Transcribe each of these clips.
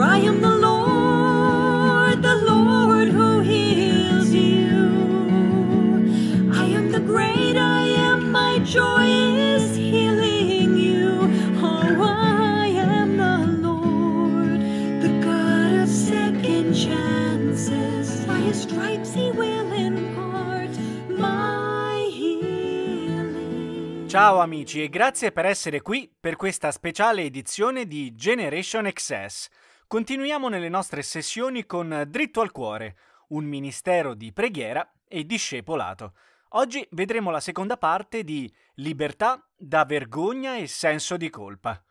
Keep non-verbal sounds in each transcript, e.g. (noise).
For am the Lord, the Lord who heals you. I am the great I am, my joy is healing you. Oh, I am the Lord, the God of second stripes he will impart Ciao amici e grazie per essere qui per questa speciale edizione di Generation Excess. Continuiamo nelle nostre sessioni con Dritto al Cuore, un ministero di preghiera e discepolato. Oggi vedremo la seconda parte di Libertà da vergogna e senso di colpa.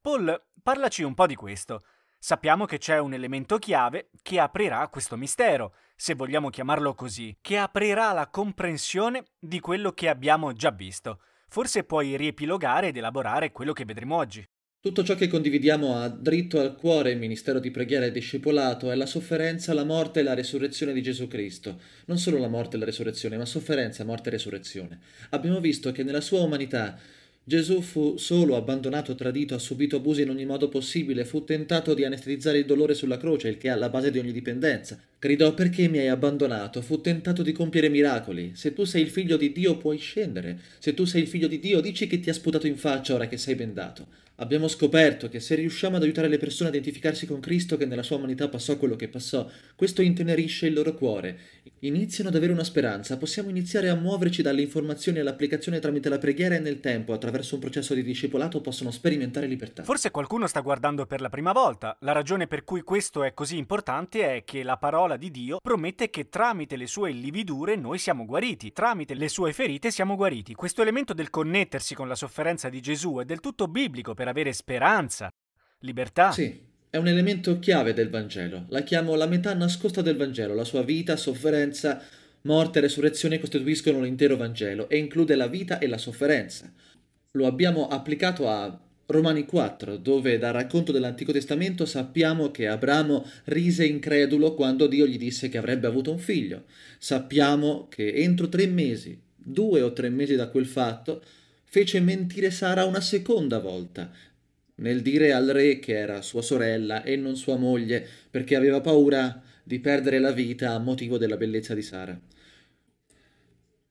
Paul, parlaci un po' di questo. Sappiamo che c'è un elemento chiave che aprirà questo mistero, se vogliamo chiamarlo così, che aprirà la comprensione di quello che abbiamo già visto. Forse puoi riepilogare ed elaborare quello che vedremo oggi. Tutto ciò che condividiamo ha dritto al cuore il ministero di preghiera e discepolato è la sofferenza, la morte e la resurrezione di Gesù Cristo. Non solo la morte e la resurrezione, ma sofferenza, morte e resurrezione. Abbiamo visto che nella sua umanità Gesù fu solo, abbandonato, tradito, ha subito abusi in ogni modo possibile, fu tentato di anestetizzare il dolore sulla croce, il che è alla base di ogni dipendenza. Gridò perché mi hai abbandonato? Fu tentato di compiere miracoli. Se tu sei il figlio di Dio puoi scendere. Se tu sei il figlio di Dio dici che ti ha sputato in faccia ora che sei bendato. Abbiamo scoperto che se riusciamo ad aiutare le persone a identificarsi con Cristo che nella sua umanità passò quello che passò, questo intenerisce il loro cuore. Iniziano ad avere una speranza, possiamo iniziare a muoverci dalle informazioni all'applicazione tramite la preghiera e nel tempo, attraverso un processo di discepolato possono sperimentare libertà. Forse qualcuno sta guardando per la prima volta. La ragione per cui questo è così importante è che la parola parola di Dio promette che tramite le sue lividure noi siamo guariti, tramite le sue ferite siamo guariti. Questo elemento del connettersi con la sofferenza di Gesù è del tutto biblico per avere speranza, libertà. Sì. È un elemento chiave del Vangelo, la chiamo la metà nascosta del Vangelo, la sua vita, sofferenza, morte e resurrezione costituiscono l'intero Vangelo e include la vita e la sofferenza. Lo abbiamo applicato a Romani 4, dove dal racconto dell'Antico Testamento sappiamo che Abramo rise incredulo quando Dio gli disse che avrebbe avuto un figlio. Sappiamo che entro tre mesi, due o tre mesi da quel fatto, fece mentire Sara una seconda volta, nel dire al re che era sua sorella e non sua moglie, perché aveva paura di perdere la vita a motivo della bellezza di Sara.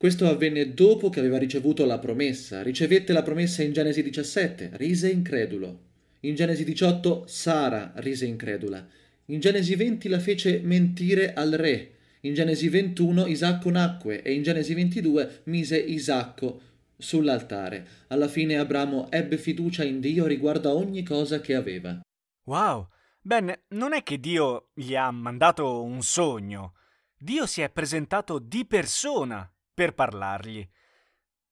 Questo avvenne dopo che aveva ricevuto la promessa. Ricevette la promessa in Genesi 17, rise incredulo. In Genesi 18 Sara rise incredula. In Genesi 20 la fece mentire al re. In Genesi 21 Isacco nacque e in Genesi 22 mise Isacco sull'altare. Alla fine Abramo ebbe fiducia in Dio riguardo a ogni cosa che aveva. Wow! Ben, non è che Dio gli ha mandato un sogno. Dio si è presentato di persona per parlargli.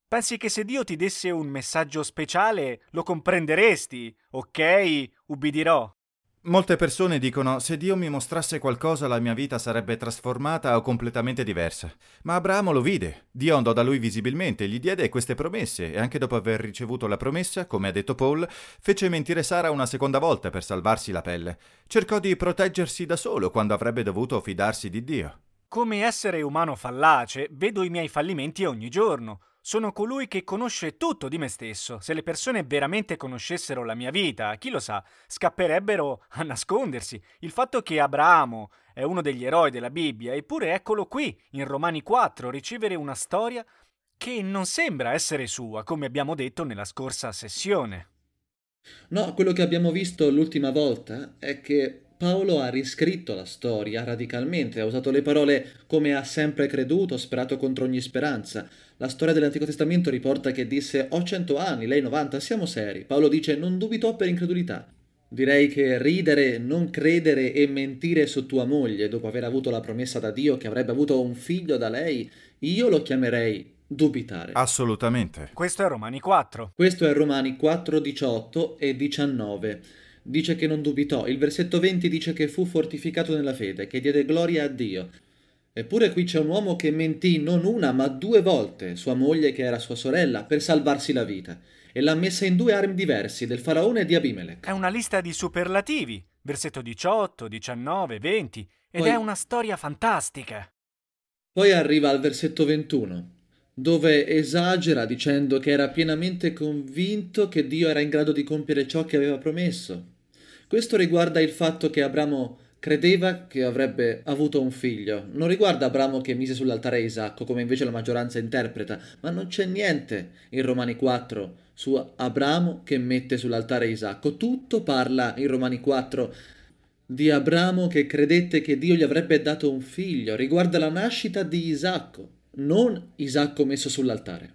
Pensi che se Dio ti desse un messaggio speciale lo comprenderesti? Ok, ubbidirò. Molte persone dicono se Dio mi mostrasse qualcosa la mia vita sarebbe trasformata o completamente diversa. Ma Abramo lo vide. Dio andò da lui visibilmente, gli diede queste promesse e anche dopo aver ricevuto la promessa, come ha detto Paul, fece mentire Sara una seconda volta per salvarsi la pelle. Cercò di proteggersi da solo quando avrebbe dovuto fidarsi di Dio. Come essere umano fallace, vedo i miei fallimenti ogni giorno. Sono colui che conosce tutto di me stesso. Se le persone veramente conoscessero la mia vita, chi lo sa, scapperebbero a nascondersi. Il fatto che Abramo è uno degli eroi della Bibbia, eppure eccolo qui, in Romani 4, ricevere una storia che non sembra essere sua, come abbiamo detto nella scorsa sessione. No, quello che abbiamo visto l'ultima volta è che Paolo ha riscritto la storia radicalmente, ha usato le parole come ha sempre creduto, sperato contro ogni speranza. La storia dell'Antico Testamento riporta che disse ho cento anni, lei 90, siamo seri. Paolo dice non dubitò per incredulità. Direi che ridere, non credere e mentire su tua moglie dopo aver avuto la promessa da Dio che avrebbe avuto un figlio da lei, io lo chiamerei dubitare. Assolutamente. Questo è Romani 4. Questo è Romani 4, 18 e 19 dice che non dubitò, il versetto 20 dice che fu fortificato nella fede, che diede gloria a Dio. Eppure qui c'è un uomo che mentì non una ma due volte sua moglie che era sua sorella per salvarsi la vita e l'ha messa in due armi diversi del faraone e di Abimelech. È una lista di superlativi, versetto 18, 19, 20 ed poi, è una storia fantastica. Poi arriva al versetto 21 dove esagera dicendo che era pienamente convinto che Dio era in grado di compiere ciò che aveva promesso questo riguarda il fatto che Abramo credeva che avrebbe avuto un figlio. Non riguarda Abramo che mise sull'altare Isacco, come invece la maggioranza interpreta, ma non c'è niente in Romani 4 su Abramo che mette sull'altare Isacco. Tutto parla in Romani 4 di Abramo che credette che Dio gli avrebbe dato un figlio, riguarda la nascita di Isacco, non Isacco messo sull'altare.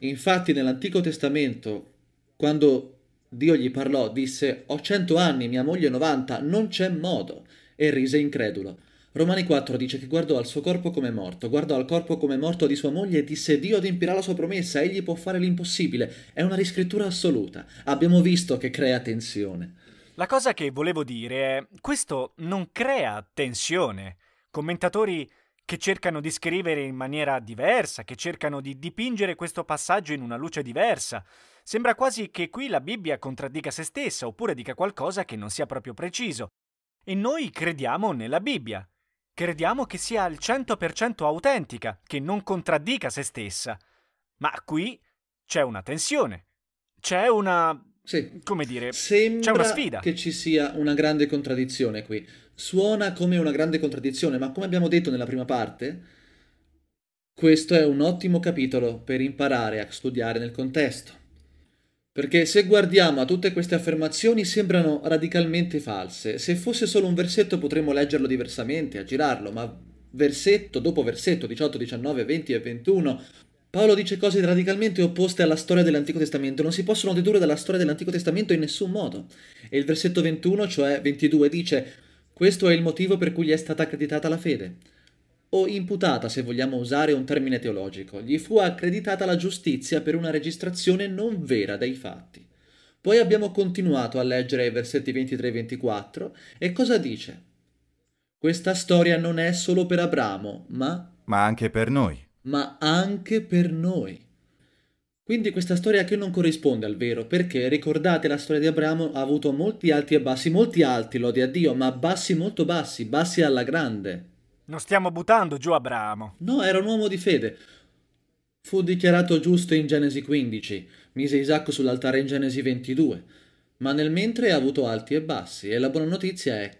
Infatti nell'Antico Testamento, quando Dio gli parlò, disse, ho cento anni, mia moglie novanta, non c'è modo. E rise incredulo. Romani 4 dice che guardò al suo corpo come morto, guardò al corpo come morto di sua moglie e disse Dio adempirà la sua promessa, egli può fare l'impossibile. È una riscrittura assoluta. Abbiamo visto che crea tensione. La cosa che volevo dire è, questo non crea tensione. Commentatori che cercano di scrivere in maniera diversa, che cercano di dipingere questo passaggio in una luce diversa. Sembra quasi che qui la Bibbia contraddica se stessa oppure dica qualcosa che non sia proprio preciso. E noi crediamo nella Bibbia. Crediamo che sia al 100% autentica, che non contraddica se stessa. Ma qui c'è una tensione. C'è una... Sì. Come dire, Sembra c'è una sfida. che ci sia una grande contraddizione qui. Suona come una grande contraddizione, ma come abbiamo detto nella prima parte, questo è un ottimo capitolo per imparare a studiare nel contesto. Perché se guardiamo a tutte queste affermazioni sembrano radicalmente false. Se fosse solo un versetto potremmo leggerlo diversamente, aggirarlo, ma versetto dopo versetto, 18, 19, 20 e 21, Paolo dice cose radicalmente opposte alla storia dell'Antico Testamento, non si possono dedurre dalla storia dell'Antico Testamento in nessun modo. E il versetto 21, cioè 22, dice: Questo è il motivo per cui gli è stata accreditata la fede o imputata se vogliamo usare un termine teologico, gli fu accreditata la giustizia per una registrazione non vera dei fatti. Poi abbiamo continuato a leggere i versetti 23 e 24 e cosa dice? Questa storia non è solo per Abramo, ma... Ma anche per noi. Ma anche per noi. Quindi questa storia che non corrisponde al vero, perché ricordate la storia di Abramo ha avuto molti alti e bassi, molti alti, lode a Dio, ma bassi molto bassi, bassi alla grande. Non stiamo buttando giù Abramo. No, era un uomo di fede. Fu dichiarato giusto in Genesi 15, mise Isacco sull'altare in Genesi 22, ma nel mentre ha avuto alti e bassi e la buona notizia è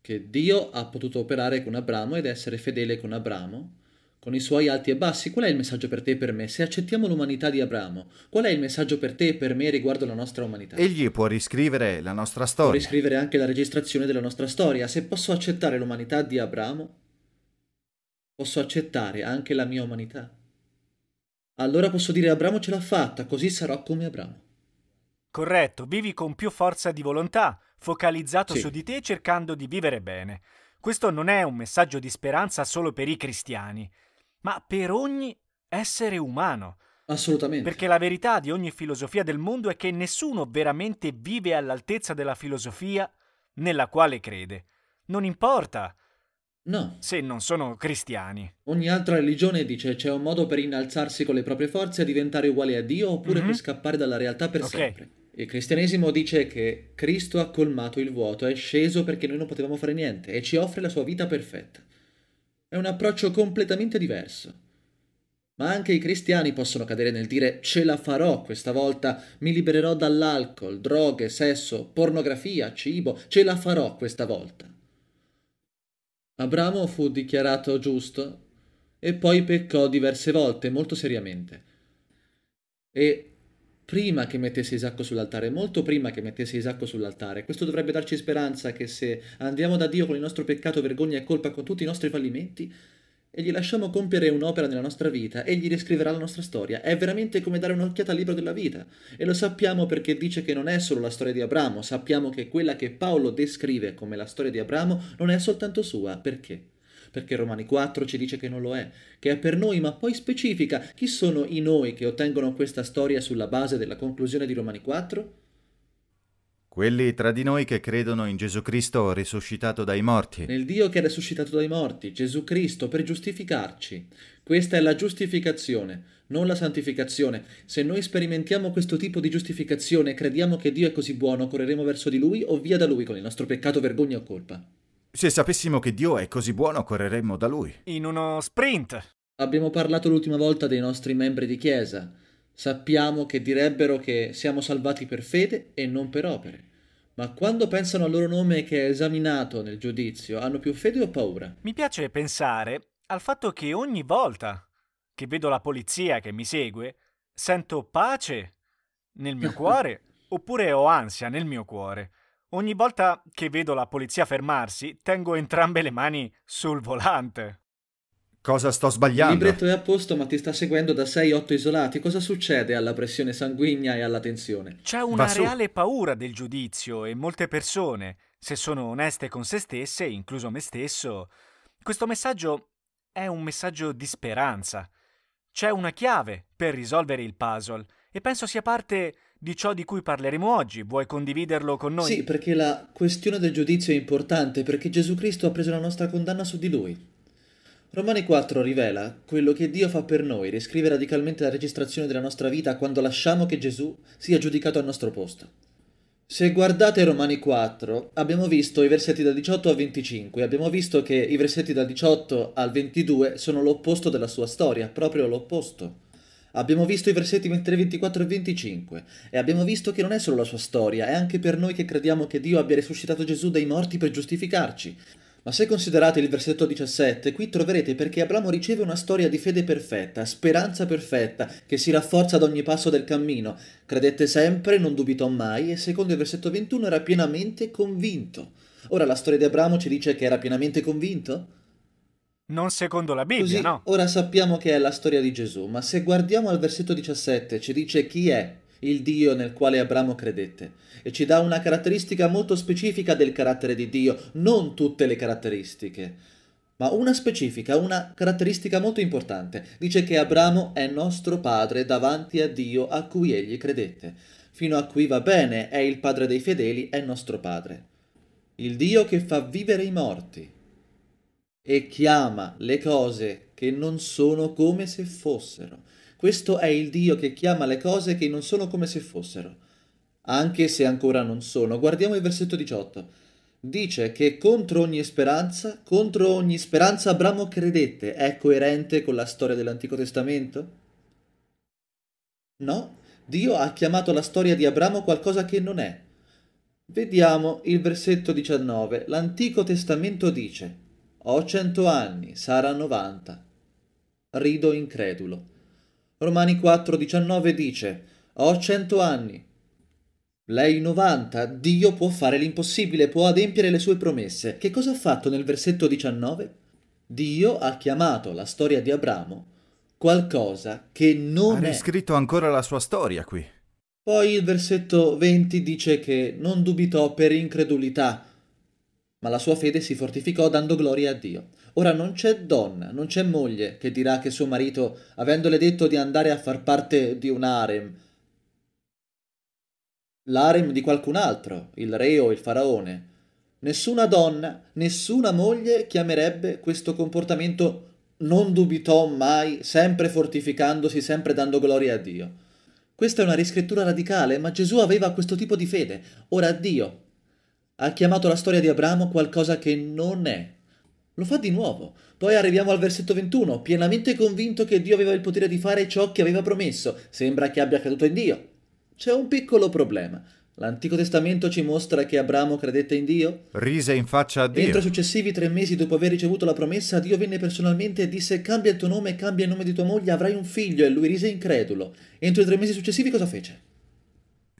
che Dio ha potuto operare con Abramo ed essere fedele con Abramo, con i suoi alti e bassi. Qual è il messaggio per te e per me? Se accettiamo l'umanità di Abramo, qual è il messaggio per te e per me riguardo la nostra umanità? Egli può riscrivere la nostra storia. Può riscrivere anche la registrazione della nostra storia. Se posso accettare l'umanità di Abramo, Posso accettare anche la mia umanità. Allora posso dire Abramo ce l'ha fatta, così sarò come Abramo. Corretto, vivi con più forza di volontà, focalizzato sì. su di te cercando di vivere bene. Questo non è un messaggio di speranza solo per i cristiani, ma per ogni essere umano. Assolutamente. Perché la verità di ogni filosofia del mondo è che nessuno veramente vive all'altezza della filosofia nella quale crede. Non importa No. Se non sono cristiani. Ogni altra religione dice c'è un modo per innalzarsi con le proprie forze e diventare uguali a Dio oppure mm-hmm. per scappare dalla realtà per okay. sempre. Il cristianesimo dice che Cristo ha colmato il vuoto, è sceso perché noi non potevamo fare niente e ci offre la sua vita perfetta. È un approccio completamente diverso. Ma anche i cristiani possono cadere nel dire ce la farò questa volta, mi libererò dall'alcol, droghe, sesso, pornografia, cibo, ce la farò questa volta. Abramo fu dichiarato giusto e poi peccò diverse volte, molto seriamente. E prima che mettesse Isacco sull'altare, molto prima che mettesse Isacco sull'altare, questo dovrebbe darci speranza che se andiamo da Dio con il nostro peccato, vergogna e colpa, con tutti i nostri fallimenti, e gli lasciamo compiere un'opera nella nostra vita, egli riscriverà la nostra storia. È veramente come dare un'occhiata al libro della vita. E lo sappiamo perché dice che non è solo la storia di Abramo, sappiamo che quella che Paolo descrive come la storia di Abramo non è soltanto sua. Perché? Perché Romani 4 ci dice che non lo è, che è per noi, ma poi specifica chi sono i noi che ottengono questa storia sulla base della conclusione di Romani 4? Quelli tra di noi che credono in Gesù Cristo risuscitato dai morti. Nel Dio che è risuscitato dai morti, Gesù Cristo, per giustificarci. Questa è la giustificazione, non la santificazione. Se noi sperimentiamo questo tipo di giustificazione e crediamo che Dio è così buono, correremo verso di Lui o via da Lui con il nostro peccato, vergogna o colpa. Se sapessimo che Dio è così buono, correremmo da Lui. In uno sprint. Abbiamo parlato l'ultima volta dei nostri membri di Chiesa. Sappiamo che direbbero che siamo salvati per fede e non per opere. Ma quando pensano al loro nome che è esaminato nel giudizio, hanno più fede o paura? Mi piace pensare al fatto che ogni volta che vedo la polizia che mi segue, sento pace nel mio (laughs) cuore oppure ho ansia nel mio cuore. Ogni volta che vedo la polizia fermarsi, tengo entrambe le mani sul volante. Cosa sto sbagliando? Il libretto è a posto, ma ti sta seguendo da 6-8 isolati. Cosa succede alla pressione sanguigna e alla tensione? C'è una reale paura del giudizio e molte persone, se sono oneste con se stesse, incluso me stesso, questo messaggio è un messaggio di speranza. C'è una chiave per risolvere il puzzle e penso sia parte di ciò di cui parleremo oggi. Vuoi condividerlo con noi? Sì, perché la questione del giudizio è importante, perché Gesù Cristo ha preso la nostra condanna su di lui. Romani 4 rivela quello che Dio fa per noi, riscrive radicalmente la registrazione della nostra vita quando lasciamo che Gesù sia giudicato al nostro posto. Se guardate Romani 4, abbiamo visto i versetti da 18 a 25, abbiamo visto che i versetti da 18 al 22 sono l'opposto della sua storia, proprio l'opposto. Abbiamo visto i versetti 23, 24 e 25 e abbiamo visto che non è solo la sua storia, è anche per noi che crediamo che Dio abbia risuscitato Gesù dai morti per giustificarci. Ma se considerate il versetto 17, qui troverete perché Abramo riceve una storia di fede perfetta, speranza perfetta, che si rafforza ad ogni passo del cammino. Credette sempre, non dubitò mai e secondo il versetto 21 era pienamente convinto. Ora la storia di Abramo ci dice che era pienamente convinto? Non secondo la Bibbia, Così, no? Ora sappiamo che è la storia di Gesù, ma se guardiamo al versetto 17 ci dice chi è il Dio nel quale Abramo credette, e ci dà una caratteristica molto specifica del carattere di Dio, non tutte le caratteristiche, ma una specifica, una caratteristica molto importante. Dice che Abramo è nostro padre davanti a Dio a cui egli credette. Fino a qui va bene, è il padre dei fedeli, è nostro padre. Il Dio che fa vivere i morti e chiama le cose che non sono come se fossero. Questo è il Dio che chiama le cose che non sono come se fossero, anche se ancora non sono. Guardiamo il versetto 18. Dice che contro ogni speranza, contro ogni speranza Abramo credette. È coerente con la storia dell'Antico Testamento? No, Dio ha chiamato la storia di Abramo qualcosa che non è. Vediamo il versetto 19. L'Antico Testamento dice, ho cento anni, sarà novanta. Rido incredulo. Romani 4,19 dice: Ho cento anni. Lei 90, Dio può fare l'impossibile, può adempiere le sue promesse. Che cosa ha fatto nel versetto 19? Dio ha chiamato la storia di Abramo qualcosa che non ha è. Ha riscritto ancora la sua storia qui. Poi il versetto 20 dice che non dubitò per incredulità, ma la sua fede si fortificò dando gloria a Dio. Ora non c'è donna, non c'è moglie che dirà che suo marito, avendole detto di andare a far parte di un harem, l'harem di qualcun altro, il re o il faraone, nessuna donna, nessuna moglie chiamerebbe questo comportamento non dubitò mai, sempre fortificandosi, sempre dando gloria a Dio. Questa è una riscrittura radicale, ma Gesù aveva questo tipo di fede. Ora Dio, ha chiamato la storia di Abramo qualcosa che non è. Lo fa di nuovo. Poi arriviamo al versetto 21, pienamente convinto che Dio aveva il potere di fare ciò che aveva promesso. Sembra che abbia creduto in Dio. C'è un piccolo problema. L'Antico Testamento ci mostra che Abramo credette in Dio? Rise in faccia a Dio. Entro i successivi tre mesi dopo aver ricevuto la promessa, Dio venne personalmente e disse cambia il tuo nome, cambia il nome di tua moglie, avrai un figlio e lui rise incredulo. Entro i tre mesi successivi cosa fece?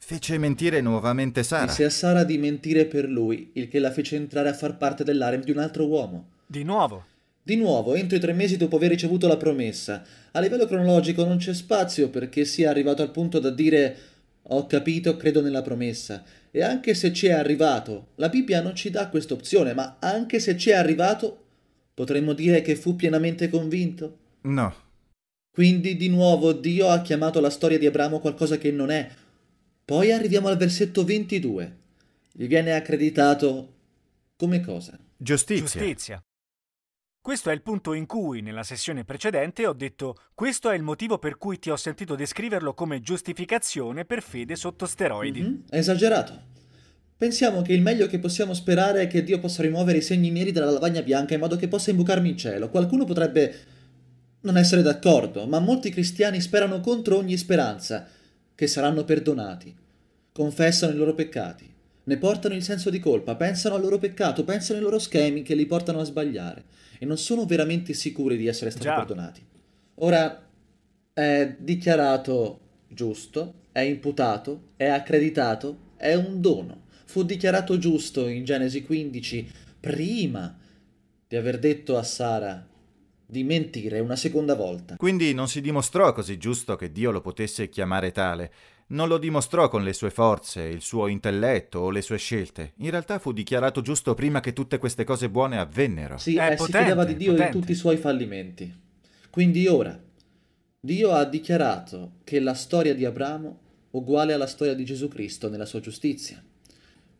Fece mentire nuovamente Sara. Disse a Sara di mentire per lui, il che la fece entrare a far parte dell'arem di un altro uomo. Di nuovo? Di nuovo, entro i tre mesi dopo aver ricevuto la promessa. A livello cronologico non c'è spazio perché sia arrivato al punto da dire ho capito, credo nella promessa. E anche se ci è arrivato, la Bibbia non ci dà questa opzione, ma anche se ci è arrivato, potremmo dire che fu pienamente convinto? No. Quindi di nuovo Dio ha chiamato la storia di Abramo qualcosa che non è, poi arriviamo al versetto 22. Gli viene accreditato come cosa? Giustizia. Giustizia. Questo è il punto in cui, nella sessione precedente, ho detto questo è il motivo per cui ti ho sentito descriverlo come giustificazione per fede sotto steroidi. Mm-hmm. Esagerato. Pensiamo che il meglio che possiamo sperare è che Dio possa rimuovere i segni neri dalla lavagna bianca in modo che possa imbucarmi in cielo. Qualcuno potrebbe non essere d'accordo, ma molti cristiani sperano contro ogni speranza che saranno perdonati. Confessano i loro peccati, ne portano il senso di colpa, pensano al loro peccato, pensano ai loro schemi che li portano a sbagliare e non sono veramente sicuri di essere stati Già. perdonati. Ora è dichiarato giusto, è imputato, è accreditato, è un dono. Fu dichiarato giusto in Genesi 15 prima di aver detto a Sara di mentire una seconda volta. Quindi non si dimostrò così giusto che Dio lo potesse chiamare tale. Non lo dimostrò con le sue forze, il suo intelletto o le sue scelte. In realtà fu dichiarato giusto prima che tutte queste cose buone avvennero. Sì, eh, eh potente, si fidava di Dio potente. in tutti i suoi fallimenti. Quindi ora, Dio ha dichiarato che la storia di Abramo uguale alla storia di Gesù Cristo nella sua giustizia.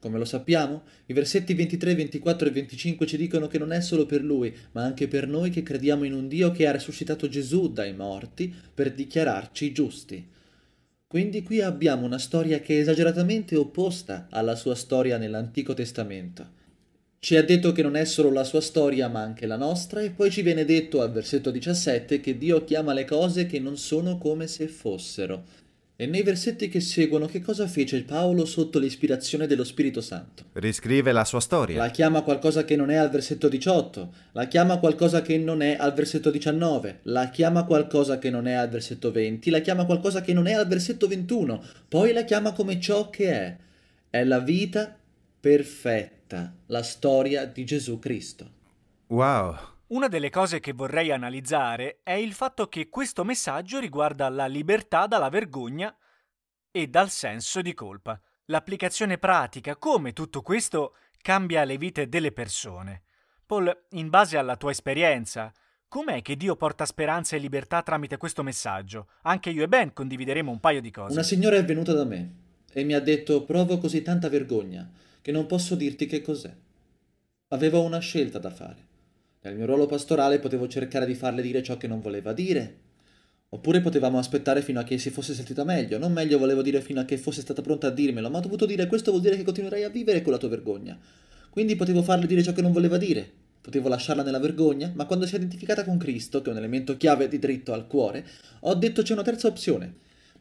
Come lo sappiamo, i versetti 23, 24 e 25 ci dicono che non è solo per lui, ma anche per noi che crediamo in un Dio che ha risuscitato Gesù dai morti per dichiararci giusti. Quindi qui abbiamo una storia che è esageratamente opposta alla sua storia nell'Antico Testamento. Ci ha detto che non è solo la sua storia ma anche la nostra e poi ci viene detto al versetto 17 che Dio chiama le cose che non sono come se fossero. E nei versetti che seguono che cosa fece Paolo sotto l'ispirazione dello Spirito Santo? Riscrive la sua storia. La chiama qualcosa che non è al versetto 18, la chiama qualcosa che non è al versetto 19, la chiama qualcosa che non è al versetto 20, la chiama qualcosa che non è al versetto 21, poi la chiama come ciò che è. È la vita perfetta, la storia di Gesù Cristo. Wow! Una delle cose che vorrei analizzare è il fatto che questo messaggio riguarda la libertà dalla vergogna e dal senso di colpa. L'applicazione pratica, come tutto questo cambia le vite delle persone. Paul, in base alla tua esperienza, com'è che Dio porta speranza e libertà tramite questo messaggio? Anche io e Ben condivideremo un paio di cose. Una signora è venuta da me e mi ha detto provo così tanta vergogna che non posso dirti che cos'è. Avevo una scelta da fare nel mio ruolo pastorale potevo cercare di farle dire ciò che non voleva dire. Oppure potevamo aspettare fino a che si fosse sentita meglio. Non meglio volevo dire fino a che fosse stata pronta a dirmelo, ma ho dovuto dire questo vuol dire che continuerai a vivere con la tua vergogna. Quindi potevo farle dire ciò che non voleva dire. Potevo lasciarla nella vergogna, ma quando si è identificata con Cristo, che è un elemento chiave di dritto al cuore, ho detto c'è una terza opzione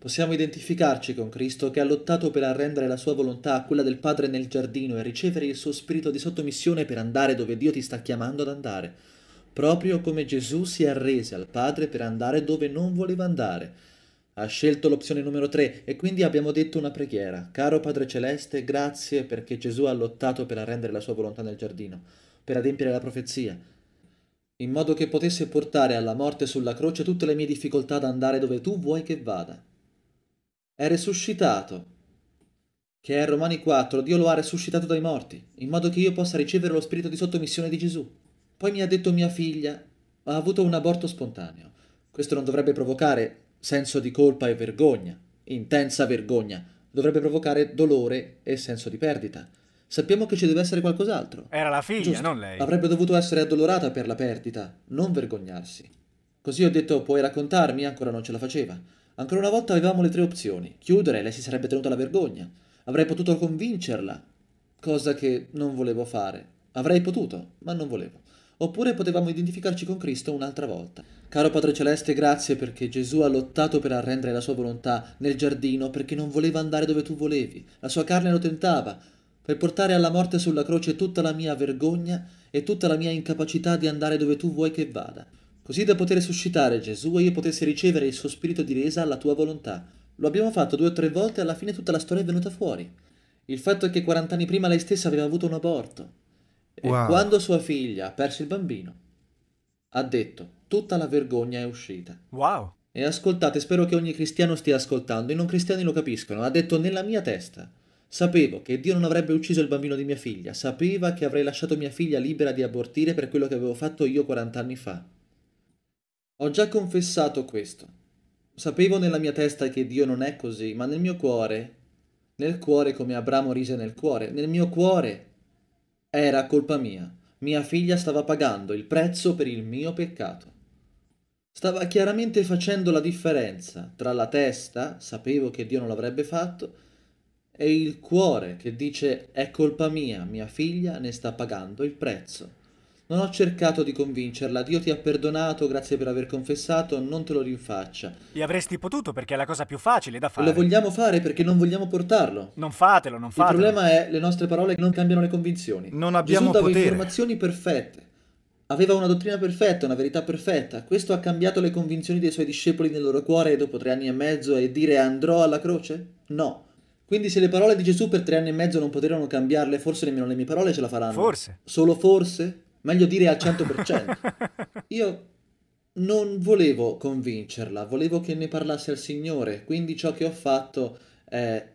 Possiamo identificarci con Cristo che ha lottato per arrendere la sua volontà a quella del Padre nel giardino e ricevere il suo spirito di sottomissione per andare dove Dio ti sta chiamando ad andare, proprio come Gesù si è arrese al Padre per andare dove non voleva andare. Ha scelto l'opzione numero 3 e quindi abbiamo detto una preghiera. Caro Padre Celeste, grazie perché Gesù ha lottato per arrendere la sua volontà nel giardino, per adempiere la profezia, in modo che potesse portare alla morte sulla croce tutte le mie difficoltà ad andare dove tu vuoi che vada è resuscitato. che è Romani 4, Dio lo ha resuscitato dai morti, in modo che io possa ricevere lo spirito di sottomissione di Gesù. Poi mi ha detto mia figlia, ha avuto un aborto spontaneo. Questo non dovrebbe provocare senso di colpa e vergogna, intensa vergogna, dovrebbe provocare dolore e senso di perdita. Sappiamo che ci deve essere qualcos'altro. Era la figlia, Giusto. non lei. Avrebbe dovuto essere addolorata per la perdita, non vergognarsi. Così ho detto, puoi raccontarmi? Ancora non ce la faceva. Ancora una volta avevamo le tre opzioni. Chiudere, lei si sarebbe tenuta la vergogna. Avrei potuto convincerla, cosa che non volevo fare. Avrei potuto, ma non volevo. Oppure potevamo identificarci con Cristo un'altra volta. Caro Padre Celeste, grazie perché Gesù ha lottato per arrendere la sua volontà nel giardino perché non voleva andare dove tu volevi. La sua carne lo tentava, per portare alla morte sulla croce tutta la mia vergogna e tutta la mia incapacità di andare dove tu vuoi che vada così da poter suscitare Gesù e io potessi ricevere il suo spirito di resa alla tua volontà. Lo abbiamo fatto due o tre volte e alla fine tutta la storia è venuta fuori. Il fatto è che 40 anni prima lei stessa aveva avuto un aborto. Wow. E quando sua figlia ha perso il bambino, ha detto, tutta la vergogna è uscita. Wow. E ascoltate, spero che ogni cristiano stia ascoltando, i non cristiani lo capiscono, ha detto nella mia testa. Sapevo che Dio non avrebbe ucciso il bambino di mia figlia, sapeva che avrei lasciato mia figlia libera di abortire per quello che avevo fatto io 40 anni fa. Ho già confessato questo. Sapevo nella mia testa che Dio non è così, ma nel mio cuore, nel cuore come Abramo rise nel cuore, nel mio cuore era colpa mia. Mia figlia stava pagando il prezzo per il mio peccato. Stava chiaramente facendo la differenza tra la testa, sapevo che Dio non l'avrebbe fatto, e il cuore che dice è colpa mia, mia figlia ne sta pagando il prezzo. Non ho cercato di convincerla, Dio ti ha perdonato, grazie per aver confessato, non te lo rinfaccia. E avresti potuto perché è la cosa più facile da fare. Lo vogliamo fare perché non vogliamo portarlo. Non fatelo, non fatelo. Il problema è le nostre parole non cambiano le convinzioni. Non abbiamo Gesù potere. informazioni perfette. Aveva una dottrina perfetta, una verità perfetta. Questo ha cambiato le convinzioni dei suoi discepoli nel loro cuore dopo tre anni e mezzo e dire andrò alla croce? No. Quindi se le parole di Gesù per tre anni e mezzo non poterono cambiarle, forse nemmeno le mie parole ce la faranno. Forse. Solo forse? meglio dire al 100%. (laughs) Io non volevo convincerla, volevo che ne parlasse al Signore, quindi ciò che ho fatto è,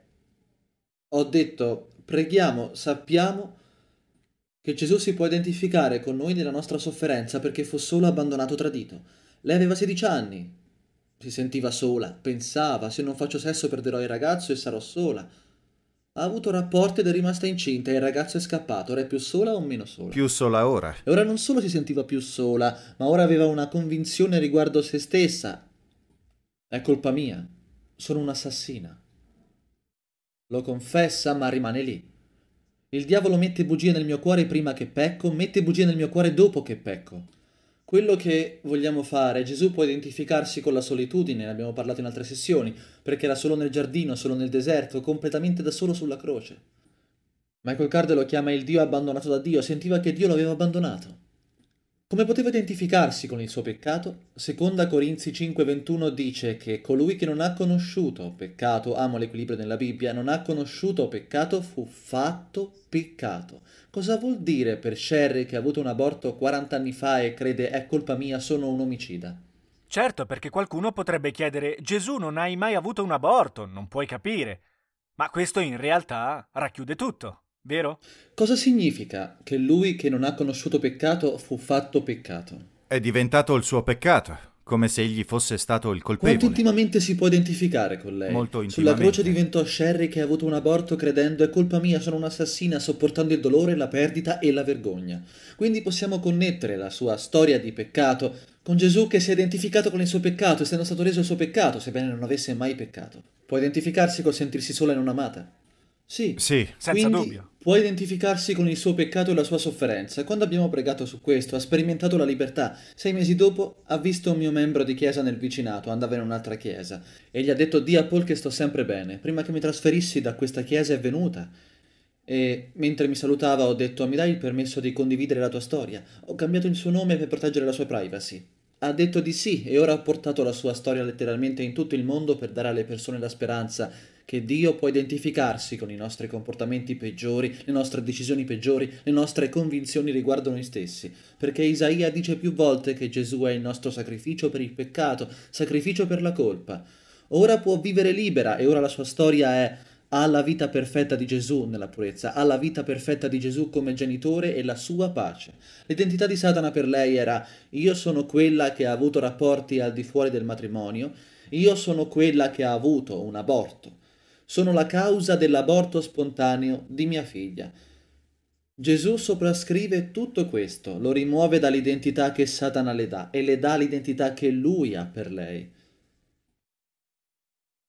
ho detto, preghiamo, sappiamo che Gesù si può identificare con noi nella nostra sofferenza perché fu solo abbandonato tradito. Lei aveva 16 anni, si sentiva sola, pensava, se non faccio sesso perderò il ragazzo e sarò sola ha avuto rapporti ed è rimasta incinta e il ragazzo è scappato. Ora è più sola o meno sola? Più sola ora. E ora non solo si sentiva più sola, ma ora aveva una convinzione riguardo se stessa. È colpa mia. Sono un'assassina. Lo confessa, ma rimane lì. Il diavolo mette bugie nel mio cuore prima che pecco, mette bugie nel mio cuore dopo che pecco. Quello che vogliamo fare, Gesù può identificarsi con la solitudine, ne abbiamo parlato in altre sessioni, perché era solo nel giardino, solo nel deserto, completamente da solo sulla croce. Michael Card lo chiama il Dio abbandonato da Dio, sentiva che Dio lo aveva abbandonato. Come poteva identificarsi con il suo peccato? Seconda Corinzi 5:21 dice che colui che non ha conosciuto peccato, amo l'equilibrio nella Bibbia, non ha conosciuto peccato, fu fatto peccato Cosa vuol dire per Sherry che ha avuto un aborto 40 anni fa e crede è colpa mia, sono un omicida? Certo, perché qualcuno potrebbe chiedere Gesù non hai mai avuto un aborto, non puoi capire. Ma questo in realtà racchiude tutto, vero? Cosa significa che lui che non ha conosciuto peccato fu fatto peccato? È diventato il suo peccato come se egli fosse stato il colpevole. Quanto intimamente si può identificare con lei? Molto intimamente. Sulla croce diventò Sherry che ha avuto un aborto credendo è colpa mia, sono un'assassina, sopportando il dolore, la perdita e la vergogna. Quindi possiamo connettere la sua storia di peccato con Gesù che si è identificato con il suo peccato, essendo stato reso il suo peccato, sebbene non avesse mai peccato. Può identificarsi col sentirsi sola e non amata. Sì, sì senza dubbio. Può identificarsi con il suo peccato e la sua sofferenza. Quando abbiamo pregato su questo, ha sperimentato la libertà. Sei mesi dopo ha visto un mio membro di chiesa nel vicinato, andava in un'altra chiesa, e gli ha detto di a Paul che sto sempre bene. Prima che mi trasferissi da questa chiesa è venuta. E mentre mi salutava ho detto mi dai il permesso di condividere la tua storia. Ho cambiato il suo nome per proteggere la sua privacy ha detto di sì e ora ha portato la sua storia letteralmente in tutto il mondo per dare alle persone la speranza che Dio può identificarsi con i nostri comportamenti peggiori, le nostre decisioni peggiori, le nostre convinzioni riguardo noi stessi, perché Isaia dice più volte che Gesù è il nostro sacrificio per il peccato, sacrificio per la colpa. Ora può vivere libera e ora la sua storia è alla vita perfetta di Gesù nella purezza, alla vita perfetta di Gesù come genitore e la sua pace. L'identità di Satana per lei era io sono quella che ha avuto rapporti al di fuori del matrimonio, io sono quella che ha avuto un aborto, sono la causa dell'aborto spontaneo di mia figlia. Gesù soprascrive tutto questo, lo rimuove dall'identità che Satana le dà e le dà l'identità che lui ha per lei.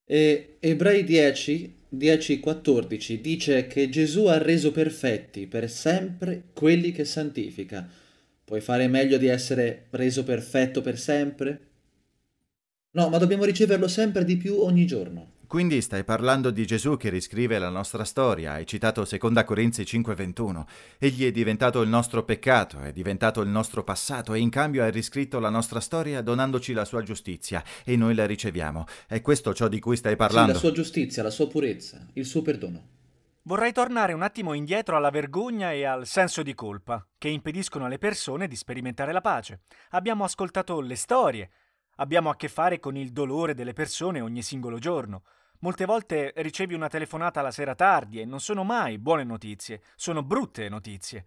E Ebrei 10 10.14 dice che Gesù ha reso perfetti per sempre quelli che santifica. Puoi fare meglio di essere reso perfetto per sempre? No, ma dobbiamo riceverlo sempre di più ogni giorno. Quindi stai parlando di Gesù che riscrive la nostra storia, hai citato 2 Corinzi 5:21. Egli è diventato il nostro peccato, è diventato il nostro passato e in cambio ha riscritto la nostra storia donandoci la sua giustizia e noi la riceviamo. È questo ciò di cui stai parlando? Sì, la sua giustizia, la sua purezza, il suo perdono. Vorrei tornare un attimo indietro alla vergogna e al senso di colpa, che impediscono alle persone di sperimentare la pace. Abbiamo ascoltato le storie, abbiamo a che fare con il dolore delle persone ogni singolo giorno. Molte volte ricevi una telefonata la sera tardi e non sono mai buone notizie, sono brutte notizie.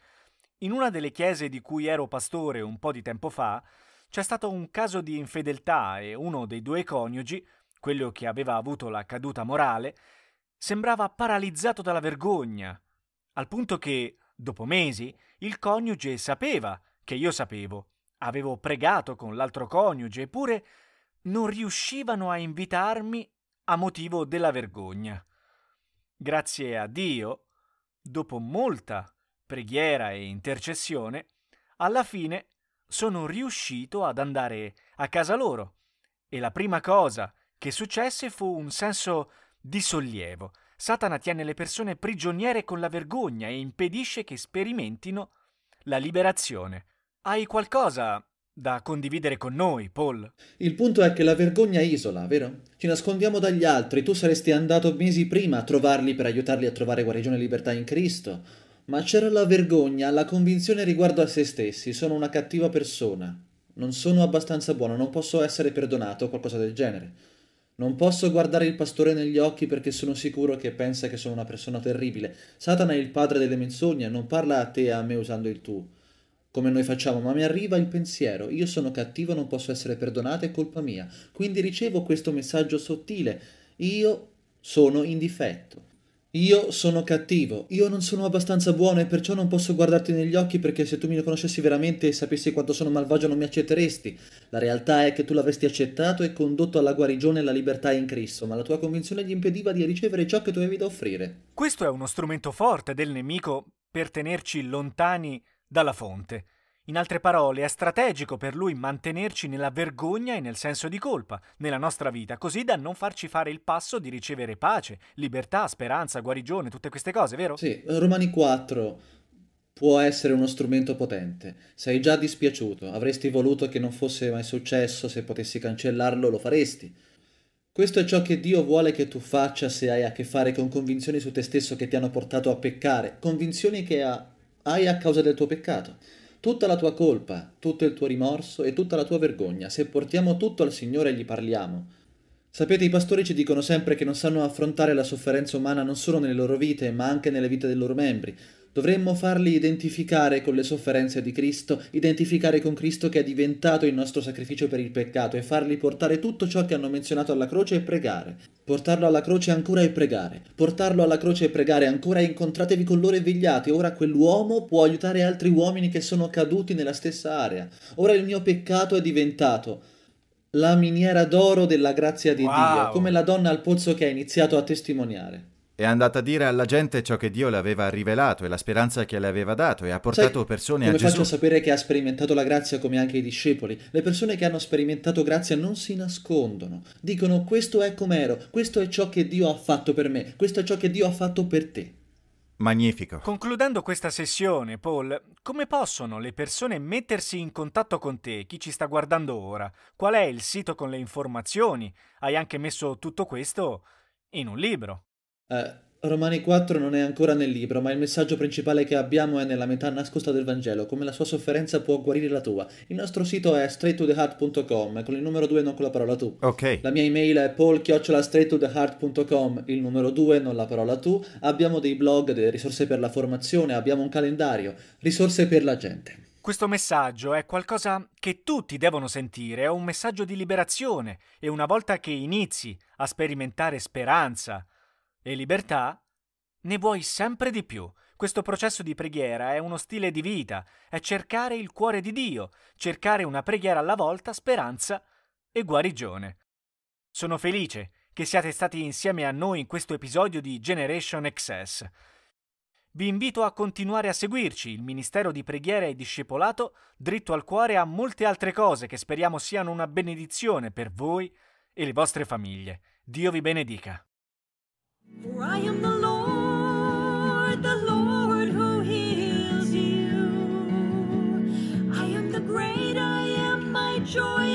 In una delle chiese di cui ero pastore un po' di tempo fa, c'è stato un caso di infedeltà e uno dei due coniugi, quello che aveva avuto la caduta morale, sembrava paralizzato dalla vergogna, al punto che, dopo mesi, il coniuge sapeva che io sapevo, avevo pregato con l'altro coniuge, eppure non riuscivano a invitarmi a motivo della vergogna. Grazie a Dio, dopo molta preghiera e intercessione, alla fine sono riuscito ad andare a casa loro e la prima cosa che successe fu un senso di sollievo. Satana tiene le persone prigioniere con la vergogna e impedisce che sperimentino la liberazione. Hai qualcosa da condividere con noi, Paul. Il punto è che la vergogna isola, vero? Ci nascondiamo dagli altri, tu saresti andato mesi prima a trovarli per aiutarli a trovare guarigione e libertà in Cristo, ma c'era la vergogna, la convinzione riguardo a se stessi, sono una cattiva persona, non sono abbastanza buono, non posso essere perdonato o qualcosa del genere. Non posso guardare il pastore negli occhi perché sono sicuro che pensa che sono una persona terribile. Satana è il padre delle menzogne, non parla a te e a me usando il tuo come noi facciamo, ma mi arriva il pensiero, io sono cattivo, non posso essere perdonato, è colpa mia. Quindi ricevo questo messaggio sottile, io sono in difetto. Io sono cattivo, io non sono abbastanza buono e perciò non posso guardarti negli occhi perché se tu mi conoscessi veramente e sapessi quanto sono malvagio non mi accetteresti. La realtà è che tu l'avresti accettato e condotto alla guarigione e alla libertà in Cristo, ma la tua convinzione gli impediva di ricevere ciò che tu avevi da offrire. Questo è uno strumento forte del nemico per tenerci lontani dalla fonte. In altre parole, è strategico per lui mantenerci nella vergogna e nel senso di colpa, nella nostra vita, così da non farci fare il passo di ricevere pace, libertà, speranza, guarigione, tutte queste cose, vero? Sì, Romani 4 può essere uno strumento potente. Sei già dispiaciuto, avresti voluto che non fosse mai successo, se potessi cancellarlo lo faresti. Questo è ciò che Dio vuole che tu faccia se hai a che fare con convinzioni su te stesso che ti hanno portato a peccare, convinzioni che ha hai a causa del tuo peccato. Tutta la tua colpa, tutto il tuo rimorso e tutta la tua vergogna, se portiamo tutto al Signore e gli parliamo. Sapete, i pastori ci dicono sempre che non sanno affrontare la sofferenza umana non solo nelle loro vite, ma anche nelle vite dei loro membri. Dovremmo farli identificare con le sofferenze di Cristo, identificare con Cristo che è diventato il nostro sacrificio per il peccato e farli portare tutto ciò che hanno menzionato alla croce e pregare. Portarlo alla croce ancora e pregare. Portarlo alla croce e pregare ancora e incontratevi con loro e vegliate. Ora quell'uomo può aiutare altri uomini che sono caduti nella stessa area. Ora il mio peccato è diventato la miniera d'oro della grazia di wow. Dio, come la donna al pozzo che ha iniziato a testimoniare. È andata a dire alla gente ciò che Dio le aveva rivelato e la speranza che le aveva dato e ha portato Sai, persone a Gesù. Come faccio a sapere che ha sperimentato la grazia come anche i discepoli? Le persone che hanno sperimentato grazia non si nascondono. Dicono questo è com'ero, questo è ciò che Dio ha fatto per me, questo è ciò che Dio ha fatto per te. Magnifico. Concludendo questa sessione, Paul, come possono le persone mettersi in contatto con te, chi ci sta guardando ora? Qual è il sito con le informazioni? Hai anche messo tutto questo in un libro. Eh, Romani 4 non è ancora nel libro, ma il messaggio principale che abbiamo è nella metà nascosta del Vangelo, come la sua sofferenza può guarire la tua. Il nostro sito è straighttotheheart.com, con il numero 2 non con la parola tu. Ok. La mia email è paul-straighttotheheart.com, il numero 2 non la parola tu. Abbiamo dei blog, delle risorse per la formazione, abbiamo un calendario, risorse per la gente. Questo messaggio è qualcosa che tutti devono sentire, è un messaggio di liberazione e una volta che inizi a sperimentare speranza, e libertà, ne vuoi sempre di più. Questo processo di preghiera è uno stile di vita, è cercare il cuore di Dio, cercare una preghiera alla volta, speranza e guarigione. Sono felice che siate stati insieme a noi in questo episodio di Generation Excess. Vi invito a continuare a seguirci, il Ministero di Preghiera e Discepolato, dritto al cuore a molte altre cose che speriamo siano una benedizione per voi e le vostre famiglie. Dio vi benedica. For I am the Lord, the Lord who heals you. I am the great, I am my joy.